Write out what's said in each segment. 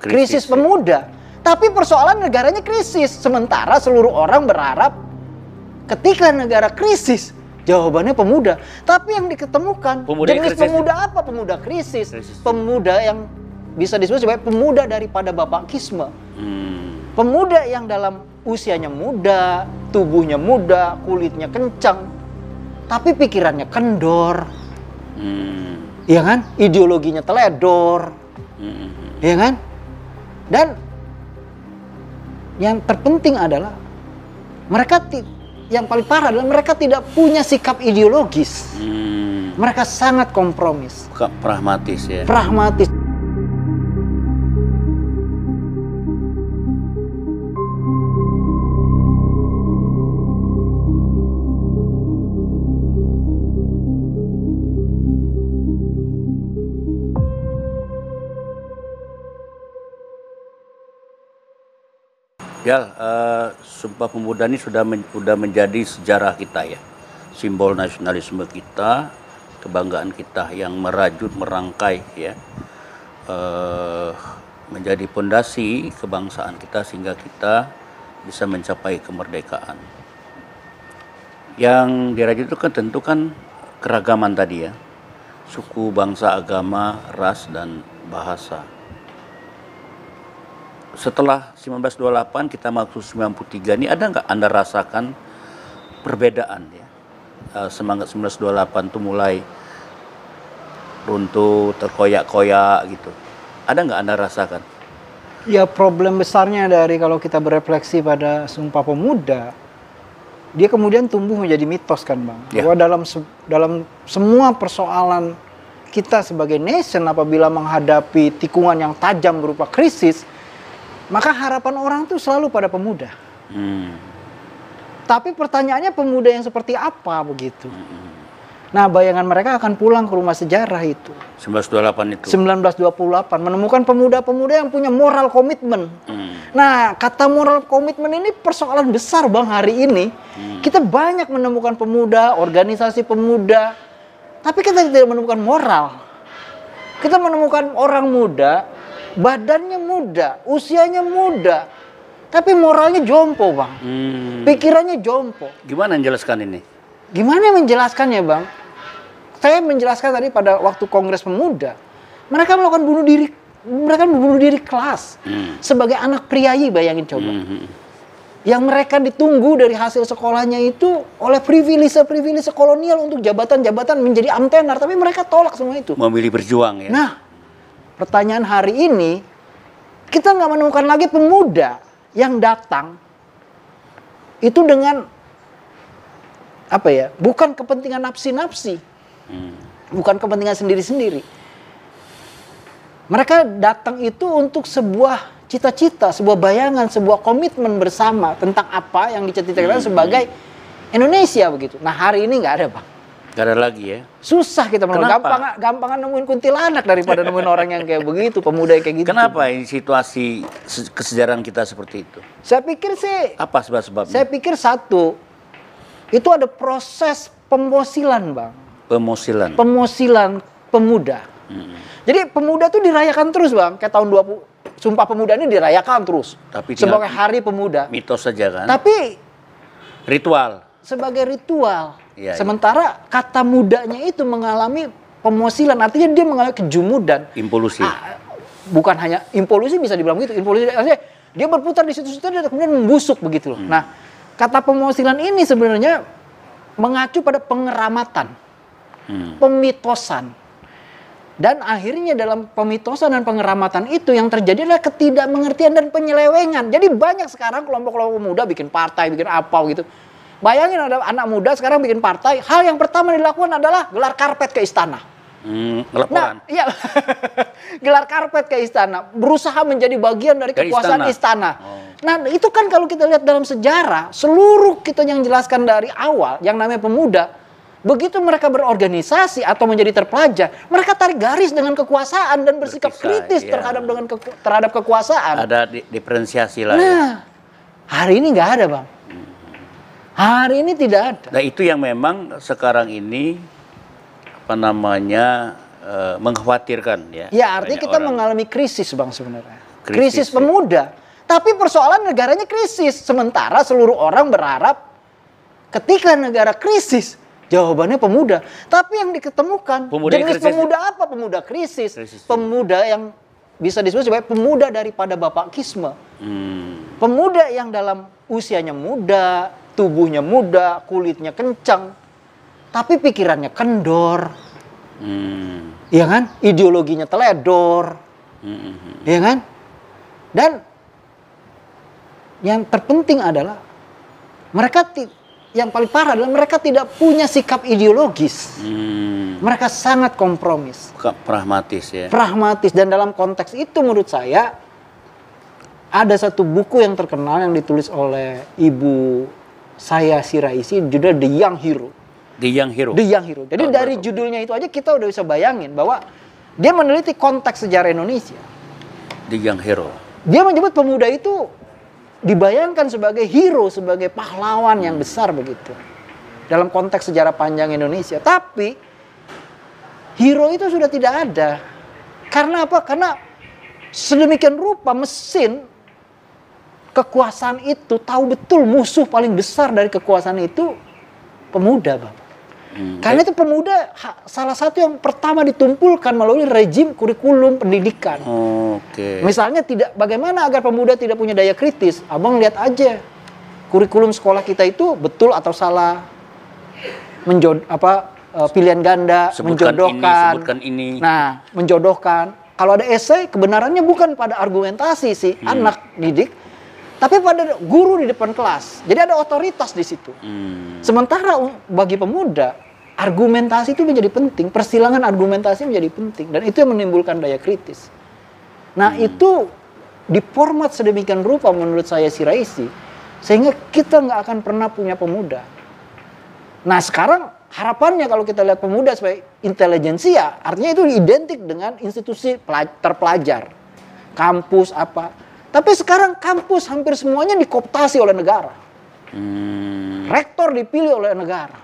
krisis, krisis pemuda. Tapi persoalan negaranya krisis, sementara seluruh orang berharap ketika negara krisis jawabannya pemuda. Tapi yang diketemukan pemuda jenis krisis. pemuda apa? Pemuda krisis. krisis, pemuda yang bisa disebut sebagai pemuda daripada Kisme. Hmm. Pemuda yang dalam usianya muda, tubuhnya muda, kulitnya kencang, tapi pikirannya kendor. Hmm. Iya kan? Ideologinya teledor. Hmm. hmm, hmm. Iya kan? Dan yang terpenting adalah mereka yang paling parah adalah mereka tidak punya sikap ideologis. Hmm. Mereka sangat kompromis. Pragmatis ya. Pragmatis. Ya, uh, Sumpah Pemuda ini sudah men sudah menjadi sejarah kita ya. Simbol nasionalisme kita, kebanggaan kita yang merajut, merangkai ya. Uh, menjadi pondasi kebangsaan kita sehingga kita bisa mencapai kemerdekaan. Yang dirajut itu kan tentu kan keragaman tadi ya. Suku, bangsa, agama, ras dan bahasa setelah 1928 kita masuk 93 ini ada nggak Anda rasakan perbedaan ya? Eh, semangat 1928 itu mulai runtuh, terkoyak-koyak gitu. Ada nggak Anda rasakan? Ya problem besarnya dari kalau kita berefleksi pada Sumpah Pemuda, dia kemudian tumbuh menjadi mitos kan bang. ya. Bahwa dalam dalam semua persoalan kita sebagai nation apabila menghadapi tikungan yang tajam berupa krisis, maka harapan orang tuh selalu pada pemuda. Hmm. Tapi pertanyaannya pemuda yang seperti apa begitu? Hmm. Nah, bayangan mereka akan pulang ke rumah sejarah itu. 1928 itu. 1928 menemukan pemuda-pemuda yang punya moral komitmen. Hmm. Nah, kata moral komitmen ini persoalan besar Bang hari ini. Hmm. Kita banyak menemukan pemuda, organisasi pemuda, tapi kita tidak menemukan moral. Kita menemukan orang muda badannya muda, usianya muda, tapi moralnya jompo bang, hmm. pikirannya jompo. Gimana menjelaskan ini? Gimana menjelaskannya bang? Saya menjelaskan tadi pada waktu Kongres Pemuda, mereka melakukan bunuh diri, mereka bunuh diri kelas hmm. sebagai anak priayi bayangin coba. Hmm. hmm, hmm. Yang mereka ditunggu dari hasil sekolahnya itu oleh privilege privilese kolonial untuk jabatan-jabatan menjadi amtenar, tapi mereka tolak semua itu. Memilih berjuang ya. Nah, pertanyaan hari ini kita nggak menemukan lagi pemuda yang datang itu dengan apa ya bukan kepentingan nafsi-nafsi hmm. bukan kepentingan sendiri-sendiri mereka datang itu untuk sebuah cita-cita sebuah bayangan sebuah komitmen bersama tentang apa yang dicita-citakan hmm. sebagai Indonesia begitu nah hari ini nggak ada bang Gak ada lagi ya. Susah kita menemukan. Gampang, gampangan nemuin kuntilanak daripada nemuin orang yang kayak begitu, pemuda yang kayak gitu. Kenapa ini situasi kesejarahan kita seperti itu? Saya pikir sih. Apa sebab-sebabnya? Saya pikir satu, itu ada proses pemosilan, bang. Pemosilan. Pemosilan pemuda. Hmm. Jadi pemuda tuh dirayakan terus, bang. Kayak tahun 20 Sumpah Pemuda ini dirayakan terus. Tapi sebagai Hari Pemuda. Mitos saja kan. Tapi ritual sebagai ritual. Ya, Sementara kata mudanya itu mengalami pemosilan, artinya dia mengalami kejumudan. Impulusi. Ah, bukan hanya impulusi bisa dibilang begitu, Impulusi artinya dia berputar di situ-situ dan kemudian membusuk begitu Hmm. Nah, kata pemosilan ini sebenarnya mengacu pada pengeramatan, hmm. pemitosan. Dan akhirnya dalam pemitosan dan pengeramatan itu yang terjadi adalah ketidakmengertian dan penyelewengan. Jadi banyak sekarang kelompok-kelompok muda bikin partai, bikin apa gitu Bayangin ada anak muda sekarang bikin partai, hal yang pertama dilakukan adalah gelar karpet ke istana. Hmm, Nah, iya. gelar karpet ke istana, berusaha menjadi bagian dari ke kekuasaan istana. istana. Oh. Nah, itu kan kalau kita lihat dalam sejarah, seluruh kita yang jelaskan dari awal yang namanya pemuda, begitu mereka berorganisasi atau menjadi terpelajar, mereka tarik garis dengan kekuasaan dan bersikap kritis iya. terhadap dengan ke, terhadap kekuasaan. Ada di, diferensiasi lah. Ya. Nah, ya. hari ini nggak ada, Bang. Hari ini tidak ada. Nah itu yang memang sekarang ini apa namanya eh, mengkhawatirkan ya. Ya artinya kita orang. mengalami krisis bang sebenarnya. Krisis, krisis ya. pemuda. Tapi persoalan negaranya krisis. Sementara seluruh orang berharap ketika negara krisis jawabannya pemuda. Tapi yang diketemukan pemuda jenis krisis. pemuda apa? Pemuda krisis. krisis. Pemuda yang bisa disebut sebagai pemuda daripada Kisma. Hmm. Pemuda yang dalam usianya muda, tubuhnya muda, kulitnya kencang, tapi pikirannya kendor. Hmm. Iya kan? Ideologinya teledor. Hmm. Iya kan? Dan yang terpenting adalah mereka yang paling parah adalah mereka tidak punya sikap ideologis. Hmm. Mereka sangat kompromis. Pragmatis ya. Pragmatis dan dalam konteks itu menurut saya ada satu buku yang terkenal yang ditulis oleh Ibu saya si Raisi judul The Young Hero. The Young Hero. The Young Hero. Jadi oh, dari betul. judulnya itu aja kita udah bisa bayangin bahwa dia meneliti konteks sejarah Indonesia. The Young Hero. Dia menyebut pemuda itu dibayangkan sebagai hero, sebagai pahlawan yang besar begitu. Dalam konteks sejarah panjang Indonesia. Tapi hero itu sudah tidak ada. Karena apa? Karena sedemikian rupa mesin kekuasaan itu tahu betul musuh paling besar dari kekuasaan itu pemuda, bang. Hmm. Karena itu pemuda salah satu yang pertama ditumpulkan melalui rejim kurikulum pendidikan. Oh, Oke. Okay. Misalnya tidak bagaimana agar pemuda tidak punya daya kritis? Abang lihat aja kurikulum sekolah kita itu betul atau salah menjod apa eh, pilihan ganda, sebutkan menjodohkan. Ini, ini. Nah, menjodohkan. Kalau ada esai kebenarannya bukan pada argumentasi si hmm. anak didik, tapi pada guru di depan kelas. Jadi ada otoritas di situ. Hmm. Sementara bagi pemuda, argumentasi itu menjadi penting, persilangan argumentasi menjadi penting dan itu yang menimbulkan daya kritis. Nah, hmm. itu di format sedemikian rupa menurut saya si Raisi sehingga kita nggak akan pernah punya pemuda. Nah, sekarang harapannya kalau kita lihat pemuda sebagai intelijensia, ya, artinya itu identik dengan institusi terpelajar, kampus apa tapi sekarang kampus hampir semuanya dikoptasi oleh negara. Hmm. Rektor dipilih oleh negara.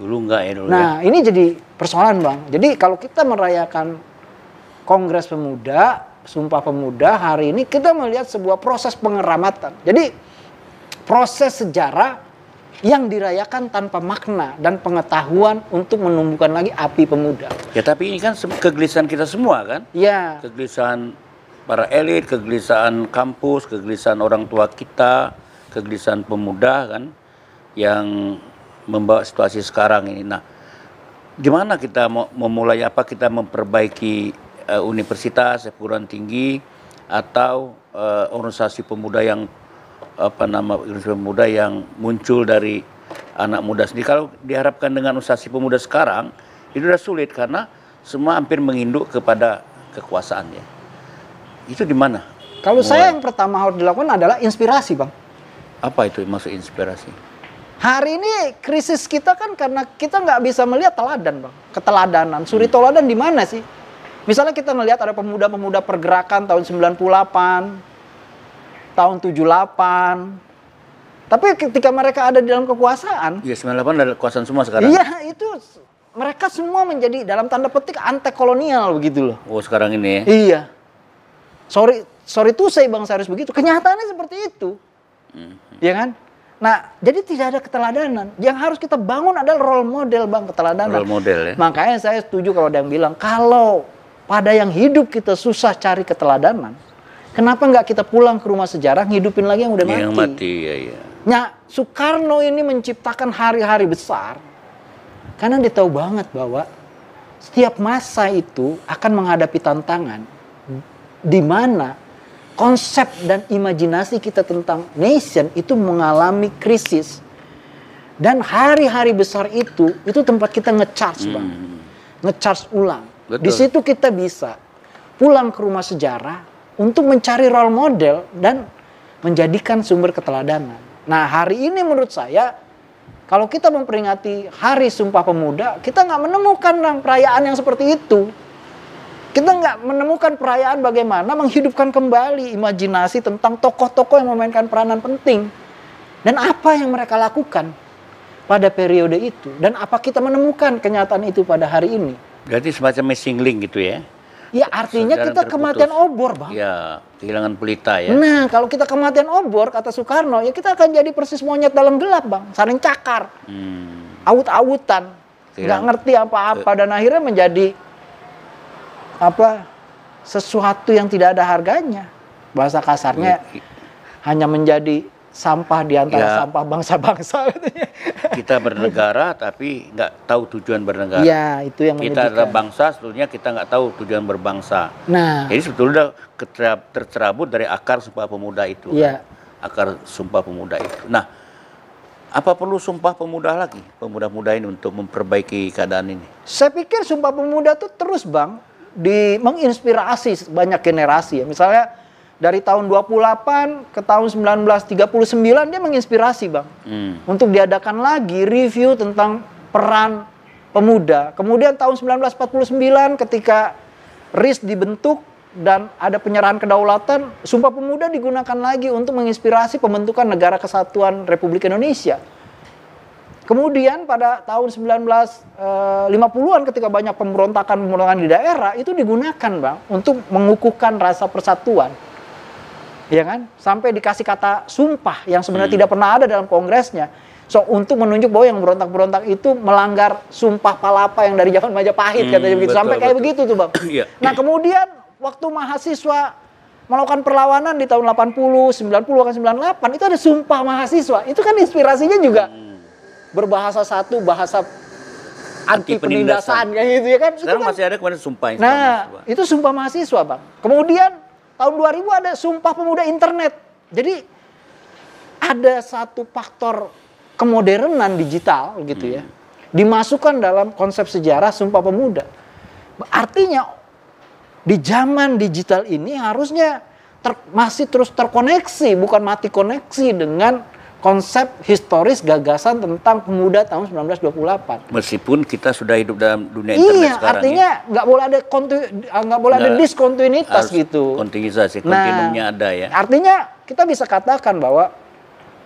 Dulu enggak ya dulu. Ya? Nah, ya. ini jadi persoalan, Bang. Jadi kalau kita merayakan Kongres Pemuda, Sumpah Pemuda hari ini kita melihat sebuah proses pengeramatan. Jadi proses sejarah yang dirayakan tanpa makna dan pengetahuan untuk menumbuhkan lagi api pemuda. Ya tapi ini kan kegelisahan kita semua kan? Ya. Kegelisahan para elit, kegelisahan kampus, kegelisahan orang tua kita, kegelisahan pemuda kan yang membawa situasi sekarang ini. Nah, gimana kita mau memulai apa kita memperbaiki uh, universitas, perguruan tinggi atau uh, organisasi pemuda yang apa nama organisasi pemuda yang muncul dari anak muda sendiri. Kalau diharapkan dengan organisasi pemuda sekarang itu sudah sulit karena semua hampir menginduk kepada kekuasaan ya. Itu di mana? Kalau saya yang pertama harus dilakukan adalah inspirasi, Bang. Apa itu maksud inspirasi? Hari ini krisis kita kan karena kita nggak bisa melihat teladan, Bang. Keteladanan. Suri hmm. teladan di mana sih? Misalnya kita melihat ada pemuda-pemuda pergerakan tahun 98, tahun 78, tapi ketika mereka ada di dalam kekuasaan, iya 98 ada kekuasaan semua sekarang. Iya, itu mereka semua menjadi dalam tanda petik anti kolonial begitu loh. Oh, sekarang ini ya. Iya sorry sorry tuh saya bang harus begitu kenyataannya seperti itu mm-hmm. ya kan nah jadi tidak ada keteladanan yang harus kita bangun adalah role model bang keteladanan role model ya makanya saya setuju kalau ada yang bilang kalau pada yang hidup kita susah cari keteladanan kenapa nggak kita pulang ke rumah sejarah ngidupin lagi yang udah mati yang mati ya ya nah Soekarno ini menciptakan hari-hari besar karena dia tahu banget bahwa setiap masa itu akan menghadapi tantangan di mana konsep dan imajinasi kita tentang nation itu mengalami krisis. Dan hari-hari besar itu, itu tempat kita ngecharge bang, hmm. ngecharge ulang. Betul. Di situ kita bisa pulang ke rumah sejarah untuk mencari role model dan menjadikan sumber keteladanan. Nah hari ini menurut saya kalau kita memperingati Hari Sumpah Pemuda, kita nggak menemukan perayaan yang seperti itu. Kita nggak menemukan perayaan bagaimana menghidupkan kembali imajinasi tentang tokoh-tokoh yang memainkan peranan penting. Dan apa yang mereka lakukan pada periode itu. Dan apa kita menemukan kenyataan itu pada hari ini. Berarti semacam missing link gitu ya? Ya artinya kita terputus. kematian obor bang. Ya kehilangan pelita ya. Nah kalau kita kematian obor kata Soekarno ya kita akan jadi persis monyet dalam gelap bang, saling cakar, hmm. awut-awutan, nggak ngerti apa-apa dan akhirnya menjadi apa sesuatu yang tidak ada harganya. Bahasa kasarnya iya, hanya menjadi sampah di antara ya, sampah bangsa-bangsa. kita bernegara tapi nggak tahu tujuan bernegara. ya, itu yang Kita adalah bangsa, sebetulnya kita nggak tahu tujuan berbangsa. Nah, jadi sebetulnya tercerabut dari akar Sumpah Pemuda itu. ya. Kan? Iya. Akar Sumpah Pemuda itu. Nah, apa perlu Sumpah Pemuda lagi, pemuda-pemuda ini untuk memperbaiki keadaan ini? Saya pikir Sumpah Pemuda itu terus, Bang, di menginspirasi banyak generasi ya. Misalnya dari tahun 28 ke tahun 1939 dia menginspirasi bang hmm. untuk diadakan lagi review tentang peran pemuda. Kemudian tahun 1949 ketika RIS dibentuk dan ada penyerahan kedaulatan, Sumpah Pemuda digunakan lagi untuk menginspirasi pembentukan negara kesatuan Republik Indonesia. Kemudian pada tahun 1950-an eh, ketika banyak pemberontakan-pemberontakan di daerah itu digunakan Bang untuk mengukuhkan rasa persatuan. Ya kan? Sampai dikasih kata sumpah yang sebenarnya hmm. tidak pernah ada dalam kongresnya. So untuk menunjuk bahwa yang berontak-berontak itu melanggar sumpah palapa yang dari zaman Majapahit hmm, katanya begitu. Sampai betul. kayak begitu tuh, Bang. Iya. nah, kemudian waktu mahasiswa melakukan perlawanan di tahun 80, 90 98 itu ada sumpah mahasiswa. Itu kan inspirasinya juga hmm berbahasa satu bahasa anti penindasan kayak gitu ya kan sekarang kan, masih ada kemarin sumpah nah mahasiswa. itu sumpah mahasiswa bang kemudian tahun 2000 ada sumpah pemuda internet jadi ada satu faktor kemodernan digital gitu ya, hmm. ya dimasukkan dalam konsep sejarah sumpah pemuda artinya di zaman digital ini harusnya ter, masih terus terkoneksi bukan mati koneksi dengan konsep historis gagasan tentang pemuda tahun 1928. Meskipun kita sudah hidup dalam dunia iya, sekarang. Iya, artinya nggak ya. boleh ada kontu, nggak boleh ada diskontinuitas eh, gitu. Kontinuitas, nah, kontinumnya nah, ada ya. Artinya kita bisa katakan bahwa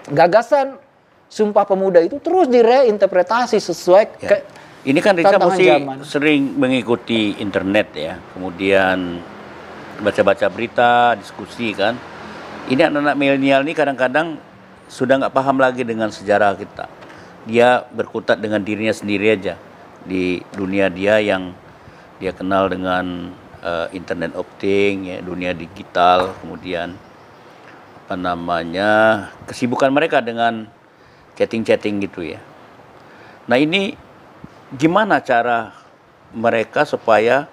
gagasan Sumpah Pemuda itu terus direinterpretasi sesuai ya. ke ini kan Risa mesti sering mengikuti internet ya, kemudian baca-baca berita, diskusi kan. Ini anak-anak milenial ini kadang-kadang sudah nggak paham lagi dengan sejarah kita. Dia berkutat dengan dirinya sendiri aja di dunia dia yang dia kenal dengan uh, internet of thing, ya, dunia digital, kemudian apa namanya kesibukan mereka dengan chatting-chatting gitu ya. Nah ini gimana cara mereka supaya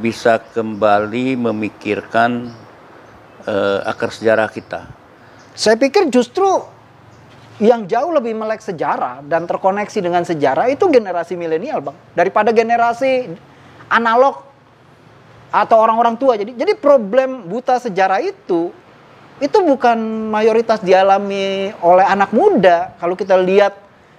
bisa kembali memikirkan uh, akar sejarah kita? Saya pikir justru yang jauh lebih melek sejarah dan terkoneksi dengan sejarah itu generasi milenial, Bang. Daripada generasi analog atau orang-orang tua. Jadi jadi problem buta sejarah itu itu bukan mayoritas dialami oleh anak muda kalau kita lihat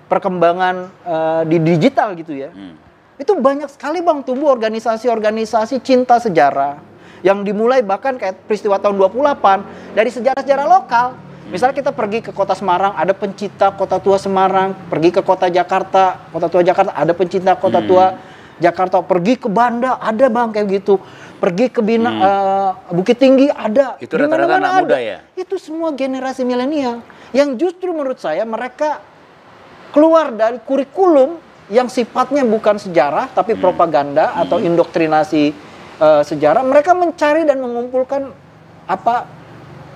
perkembangan uh, di digital gitu ya. Hmm. Itu banyak sekali Bang tumbuh organisasi-organisasi cinta sejarah yang dimulai bahkan kayak peristiwa tahun 28 dari sejarah-sejarah lokal Misalnya kita pergi ke kota Semarang, ada pencinta kota tua Semarang. Pergi ke kota Jakarta, kota tua Jakarta ada pencinta kota hmm. tua Jakarta. Pergi ke Banda ada bang kayak gitu. Pergi ke Bina, hmm. uh, Bukit Tinggi ada. Itu rata-rata ada. muda ya. Itu semua generasi milenial yang justru menurut saya mereka keluar dari kurikulum yang sifatnya bukan sejarah tapi hmm. propaganda atau hmm. indoktrinasi uh, sejarah. Mereka mencari dan mengumpulkan apa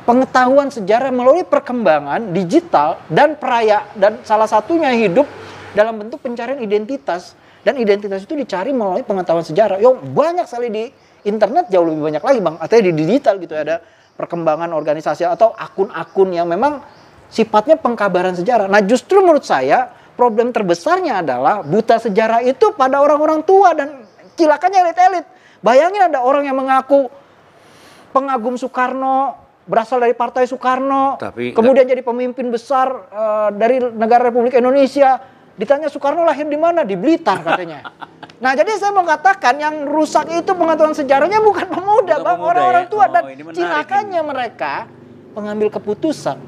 pengetahuan sejarah melalui perkembangan digital dan peraya dan salah satunya hidup dalam bentuk pencarian identitas dan identitas itu dicari melalui pengetahuan sejarah. Yo banyak sekali di internet jauh lebih banyak lagi bang, atau di digital gitu ya, ada perkembangan organisasi atau akun-akun yang memang sifatnya pengkabaran sejarah. Nah justru menurut saya problem terbesarnya adalah buta sejarah itu pada orang-orang tua dan cilakannya elit-elit. Bayangin ada orang yang mengaku pengagum Soekarno, berasal dari Partai Soekarno, Tapi kemudian enggak. jadi pemimpin besar uh, dari negara Republik Indonesia. Ditanya Soekarno lahir di mana? Di Blitar katanya. Nah, jadi saya mau katakan yang rusak itu pengetahuan sejarahnya bukan pemuda, bukan bang orang-orang ya? tua oh, dan cinakannya mereka pengambil keputusan.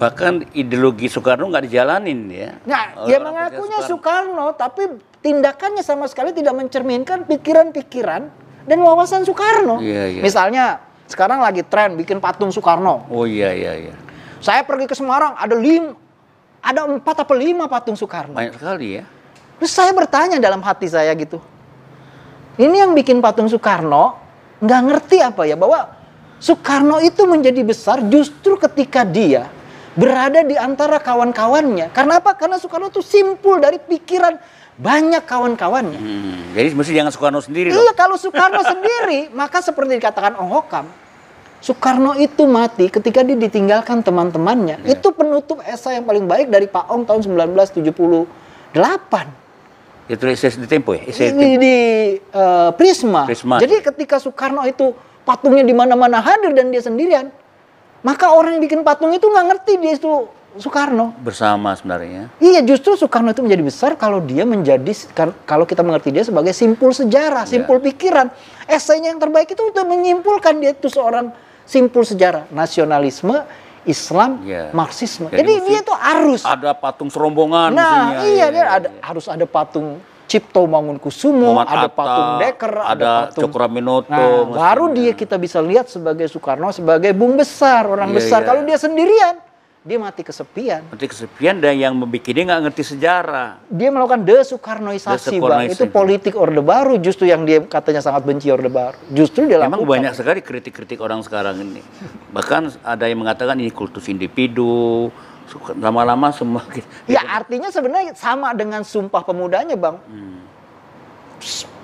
Bahkan ideologi Soekarno nggak dijalanin ya. Nah, ya mengakunya Soekarno. Soekarno, tapi tindakannya sama sekali tidak mencerminkan pikiran-pikiran dan wawasan Soekarno. Iya, iya. Misalnya sekarang lagi tren bikin patung Soekarno. Oh iya iya iya. Saya pergi ke Semarang ada lima, ada empat atau lima patung Soekarno. Banyak sekali ya. Terus saya bertanya dalam hati saya gitu, ini yang bikin patung Soekarno nggak ngerti apa ya bahwa Soekarno itu menjadi besar justru ketika dia berada di antara kawan-kawannya. Karena apa? Karena Soekarno itu simpul dari pikiran banyak kawan-kawannya. Hmm, jadi mesti jangan Soekarno sendiri. Iya, kalau Soekarno sendiri, maka seperti dikatakan Ong Hokam, Soekarno itu mati ketika dia ditinggalkan teman-temannya. Ya. Itu penutup esai yang paling baik dari Pak Ong tahun 1978. Itu esai di Tempo ya? Esai di di uh, eh, Prisma. Prisma. Jadi ketika Soekarno itu patungnya di mana-mana hadir dan dia sendirian, maka orang yang bikin patung itu nggak ngerti dia itu Soekarno. Bersama sebenarnya. Iya, justru Soekarno itu menjadi besar kalau dia menjadi kalau kita mengerti dia sebagai simpul sejarah, iya. simpul pikiran. Esainya yang terbaik itu untuk menyimpulkan dia itu seorang simpul sejarah, nasionalisme, Islam, yeah. Marxisme. Jadi, Jadi dia itu harus ada patung serombongan. Nah, iya, iya, dia iya, iya. ada harus ada patung Cipto Mangunkusumo, Muhammad ada Atta, patung Dekker, ada, ada patung Cokraminoto. Nah, baru dia kita bisa lihat sebagai Soekarno sebagai bung besar, orang yeah, besar. Yeah. Kalau dia sendirian, dia mati kesepian. Mati kesepian dan yang membuat dia nggak ngerti sejarah. Dia melakukan desukarnoisasi, bang. Itu politik Orde Baru justru yang dia katanya sangat benci Orde Baru. Justru dia Memang lakukan. banyak sekali kritik-kritik orang sekarang ini. Bahkan ada yang mengatakan ini kultus individu, lama-lama semua. Gitu. Ya artinya sebenarnya sama dengan sumpah pemudanya, bang. Hmm.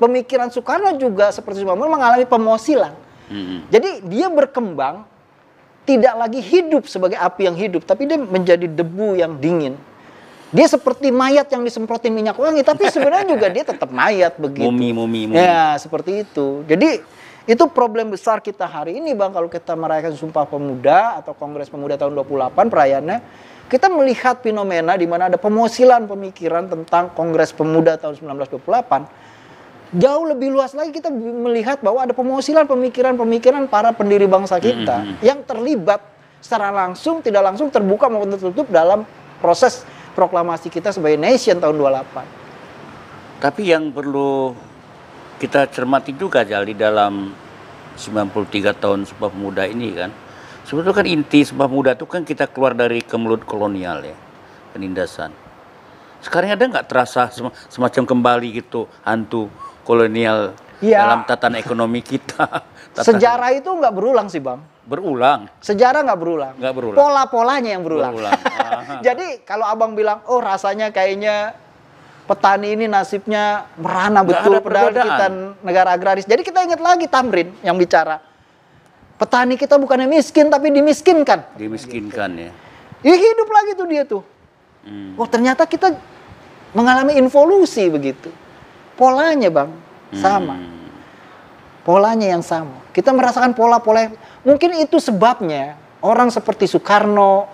Pemikiran Soekarno juga seperti Soekarno mengalami pemosilan. Hmm. Jadi dia berkembang tidak lagi hidup sebagai api yang hidup, tapi dia menjadi debu yang dingin. Dia seperti mayat yang disemprotin minyak wangi, tapi sebenarnya juga dia tetap mayat begitu. Mumi, mumi, mumi. Ya, seperti itu. Jadi itu problem besar kita hari ini Bang kalau kita merayakan Sumpah Pemuda atau Kongres Pemuda tahun 28 perayaannya kita melihat fenomena di mana ada pemosilan pemikiran tentang Kongres Pemuda tahun 1928 jauh lebih luas lagi kita melihat bahwa ada pemosilan pemikiran-pemikiran para pendiri bangsa mm-hmm. kita mm-hmm. yang terlibat secara langsung tidak langsung terbuka maupun tertutup dalam proses proklamasi kita sebagai nation tahun 28. Tapi yang perlu kita cermati juga jadi dalam 93 tahun sebuah muda ini kan. Sebetulnya kan inti sebuah muda itu kan kita keluar dari kemelut kolonial ya, penindasan. Sekarang ada nggak terasa semacam kembali gitu hantu kolonial ya. dalam tatanan ekonomi kita. Tatan Sejarah itu nggak berulang sih bang. Berulang. Sejarah nggak berulang. Nggak berulang. Pola-polanya yang berulang. berulang. Jadi kalau abang bilang, oh rasanya kayaknya petani ini nasibnya merana betul padahal kita negara agraris. Jadi kita ingat lagi Tamrin yang bicara. Petani kita bukannya miskin tapi dimiskinkan. Dimiskinkan ya. Ya hidup lagi tuh dia tuh. Hmm. Oh ternyata kita mengalami involusi begitu polanya bang sama hmm. polanya yang sama kita merasakan pola-pola yang... mungkin itu sebabnya orang seperti Soekarno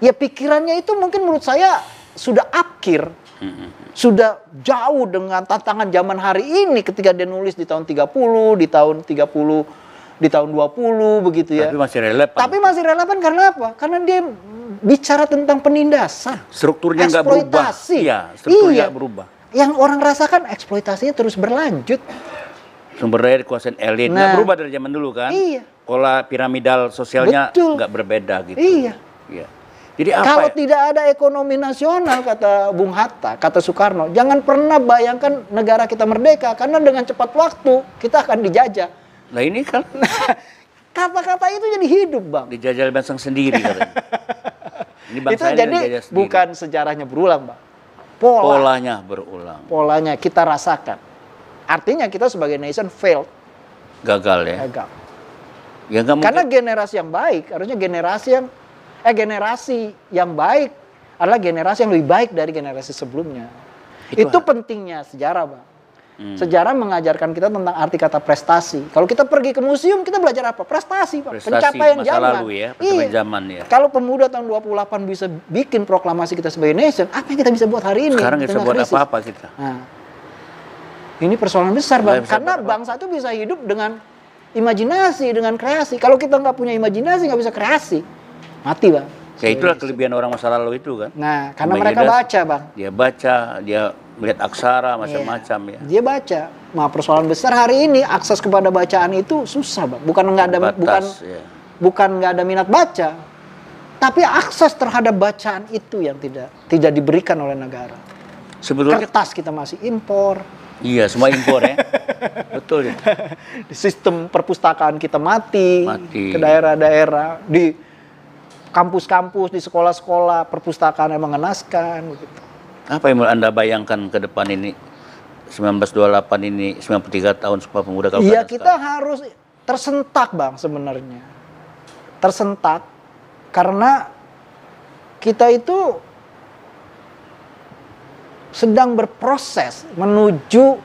ya pikirannya itu mungkin menurut saya sudah akhir hmm. sudah jauh dengan tantangan zaman hari ini ketika dia nulis di tahun 30 di tahun 30 di tahun 20 begitu ya. Tapi masih relevan. Tapi masih relevan karena apa? Karena dia bicara tentang penindasan. Strukturnya nggak berubah. Iya, strukturnya iya. berubah yang orang rasakan eksploitasinya terus berlanjut. Sumber daya dikuasain elit, nah, berubah dari zaman dulu kan? Iya. Pola piramidal sosialnya nggak berbeda gitu. Iya. Iya. Jadi apa Kalau ya? tidak ada ekonomi nasional kata Bung Hatta, kata Soekarno, jangan pernah bayangkan negara kita merdeka karena dengan cepat waktu kita akan dijajah. Nah ini kan kata-kata itu jadi hidup bang. Dijajah bangsa sendiri katanya. ini bangsa itu jadi bukan sejarahnya berulang bang pola. Polanya berulang. Polanya kita rasakan. Artinya kita sebagai nation failed. Gagal ya. Gagal. Ya, Karena mungkin. generasi yang baik harusnya generasi yang eh generasi yang baik adalah generasi yang lebih baik dari generasi sebelumnya. Itu, itu pentingnya sejarah, Bang. Hmm. Sejarah mengajarkan kita tentang arti kata prestasi. Kalau kita pergi ke museum, kita belajar apa? Prestasi, Prestasi, pencapaian masa zaman. Lalu ya, iya. zaman ya. Kalau pemuda tahun 28 bisa bikin proklamasi kita sebagai nation, apa yang kita bisa buat hari ini? Sekarang kita buat apa-apa kita. Nah, ini persoalan besar, Bang. Karena apa bangsa itu bisa hidup dengan imajinasi, dengan kreasi. Kalau kita nggak punya imajinasi, nggak bisa kreasi. Mati, Bang. Ya itulah kelebihan orang masa lalu itu kan. Nah, karena mereka baca, Bang. Dia baca, dia melihat aksara macam-macam yeah. ya. Dia baca. Nah, persoalan besar hari ini akses kepada bacaan itu susah, Pak. Bukan nggak ada Batas, bukan yeah. bukan nggak ada minat baca, tapi akses terhadap bacaan itu yang tidak tidak diberikan oleh negara. Sebetulnya kertas kita masih impor. Iya, semua impor ya. Betul ya. Di sistem perpustakaan kita mati, mati. ke daerah-daerah, di kampus-kampus, di sekolah-sekolah perpustakaan emang mengenaskan gitu. Apa yang Anda bayangkan ke depan ini 1928 ini 93 tahun Sumpah Pemuda kalau Iya, kita sekarang. harus tersentak, Bang, sebenarnya. Tersentak karena kita itu sedang berproses menuju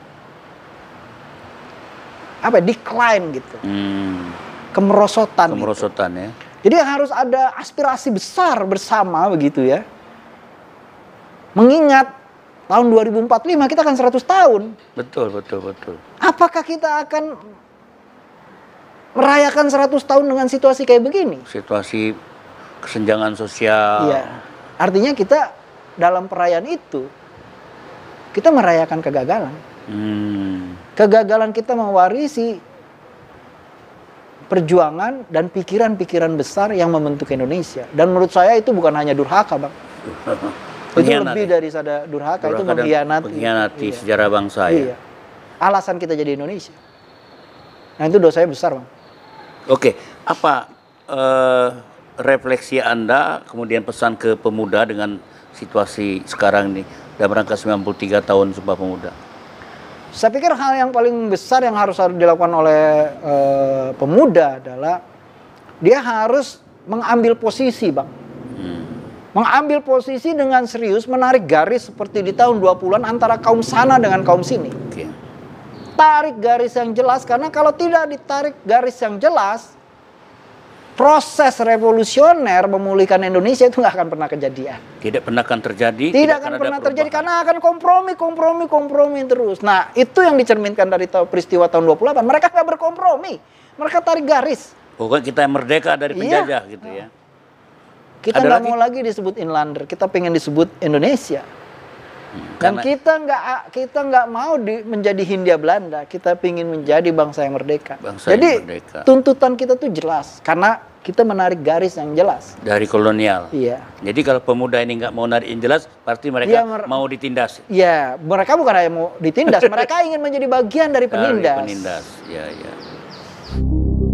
apa ya, decline gitu. Hmm. Kemerosotan. Gitu. Kemerosotan gitu. ya. Jadi harus ada aspirasi besar bersama begitu ya. Mengingat tahun 2045 kita akan 100 tahun. Betul, betul, betul. Apakah kita akan merayakan 100 tahun dengan situasi kayak begini? Situasi kesenjangan sosial. Iya. Artinya kita dalam perayaan itu kita merayakan kegagalan. Hmm. Kegagalan kita mewarisi perjuangan dan pikiran-pikiran besar yang membentuk Indonesia. Dan menurut saya itu bukan hanya durhaka, Bang. itu lebih ya. dari sadar durhaka, durhaka itu mengkhianati mengkhianati iya. sejarah bangsa ya. iya. ya alasan kita jadi Indonesia nah itu dosanya besar bang oke apa uh, refleksi anda kemudian pesan ke pemuda dengan situasi sekarang ini dalam rangka 93 tahun Sumpah Pemuda saya pikir hal yang paling besar yang harus dilakukan oleh uh, pemuda adalah dia harus mengambil posisi bang mengambil posisi dengan serius menarik garis seperti di tahun 20-an antara kaum sana dengan kaum sini. Oke. Tarik garis yang jelas karena kalau tidak ditarik garis yang jelas proses revolusioner memulihkan Indonesia itu nggak akan pernah kejadian. Tidak pernah akan terjadi. Tidak, tidak akan, pernah terjadi karena akan kompromi, kompromi, kompromi terus. Nah itu yang dicerminkan dari peristiwa tahun 28. Mereka nggak berkompromi, mereka tarik garis. Bukan kita yang merdeka dari iya. penjajah iya. gitu ya. Kita nggak mau lagi disebut inlander, kita pengen disebut Indonesia. Hmm, Dan kita nggak ah, kita nggak mau di, menjadi Hindia Belanda, kita ingin menjadi bangsa yang merdeka. Bangsa Jadi yang merdeka. tuntutan kita tuh jelas karena kita menarik garis yang jelas dari kolonial. Iya. Jadi kalau pemuda ini nggak mau narik yang jelas, pasti mereka ya, mer mau ditindas. Iya, mereka bukan hanya mau ditindas, mereka ingin menjadi bagian dari penindas. Dari penindas, ya ya.